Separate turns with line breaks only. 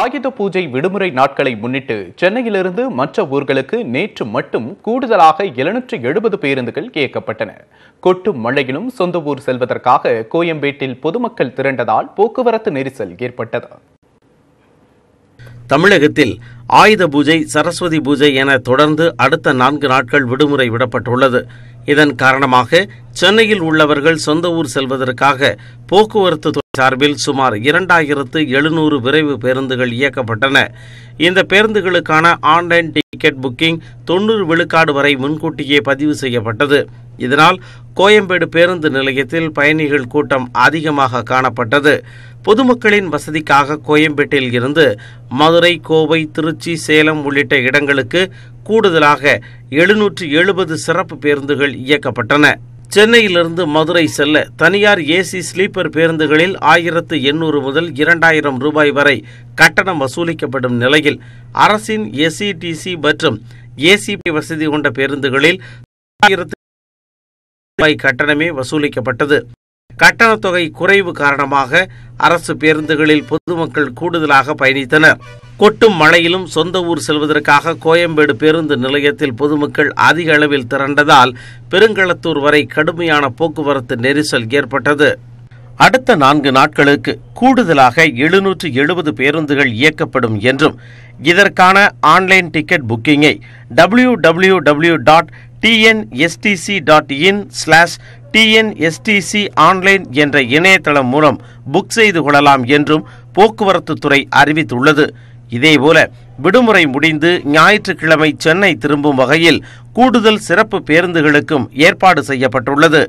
ஆயுத பூஜை விடுமுறை நாட்களை முன்னிட்டு சென்னையிலிருந்து மற்ற ஊர்களுக்கு நேற்று மட்டும் கூடுதலாக எழுநூற்று எழுபது பேருந்துகள் இயக்கப்பட்டன கொட்டும் மழையிலும் சொந்த ஊர் செல்வதற்காக கோயம்பேட்டில் பொதுமக்கள் திரண்டதால் போக்குவரத்து நெரிசல் ஏற்பட்டது
தமிழகத்தில் ஆயுத பூஜை சரஸ்வதி பூஜை என தொடர்ந்து அடுத்த நான்கு நாட்கள் விடுமுறை விடப்பட்டுள்ளது இதன் காரணமாக சென்னையில் உள்ளவர்கள் சொந்த ஊர் செல்வதற்காக போக்குவரத்து துறை சார்பில் சுமார் இரண்டாயிரத்து எழுநூறு விரைவு பேருந்துகள் இயக்கப்பட்டன இந்த பேருந்துகளுக்கான ஆன்லைன் டிக்கெட் புக்கிங் தொண்ணூறு விழுக்காடு வரை முன்கூட்டியே பதிவு செய்யப்பட்டது இதனால் கோயம்பேடு பேருந்து நிலையத்தில் பயணிகள் கூட்டம் அதிகமாக காணப்பட்டது பொதுமக்களின் வசதிக்காக கோயம்பேட்டில் இருந்து மதுரை கோவை திருச்சி சேலம் உள்ளிட்ட இடங்களுக்கு கூடுதலாக எழுநூற்று எழுபது சிறப்பு பேருந்துகள் இயக்கப்பட்டன சென்னையிலிருந்து மதுரை செல்ல தனியார் ஏசி ஸ்லீப்பர் பேருந்துகளில் ஆயிரத்து எண்ணூறு முதல் இரண்டாயிரம் ரூபாய் வரை கட்டணம் வசூலிக்கப்படும் நிலையில் அரசின் எஸ்இடிசி மற்றும் ஏசிபி வசதி கொண்ட பேருந்துகளில் ரூபாய் கட்டணமே வசூலிக்கப்பட்டது கட்டணத் தொகை குறைவு காரணமாக அரசு பேருந்துகளில் பொதுமக்கள் கூடுதலாக பயணித்தனர் கொட்டும் மழையிலும் சொந்த ஊர் செல்வதற்காக கோயம்பேடு பேருந்து நிலையத்தில் பொதுமக்கள் அதிக அளவில் திரண்டதால் பெருங்களத்தூர் வரை கடுமையான போக்குவரத்து நெரிசல் ஏற்பட்டது அடுத்த நான்கு நாட்களுக்கு கூடுதலாக எழுநூற்று எழுபது பேருந்துகள் இயக்கப்படும் என்றும் இதற்கான ஆன்லைன் டிக்கெட் புக்கிங்கை W W W dot TNSTC dot in slash TNSTC online என்ற இணையதளம் மூலம் புக் செய்து கொள்ளலாம் என்றும் போக்குவரத்து துறை அறிவித்துள்ளது இதேபோல விடுமுறை முடிந்து ஞாயிற்றுக்கிழமை சென்னை திரும்பும் வகையில் கூடுதல் சிறப்பு பேருந்துகளுக்கும் ஏற்பாடு செய்யப்பட்டுள்ளது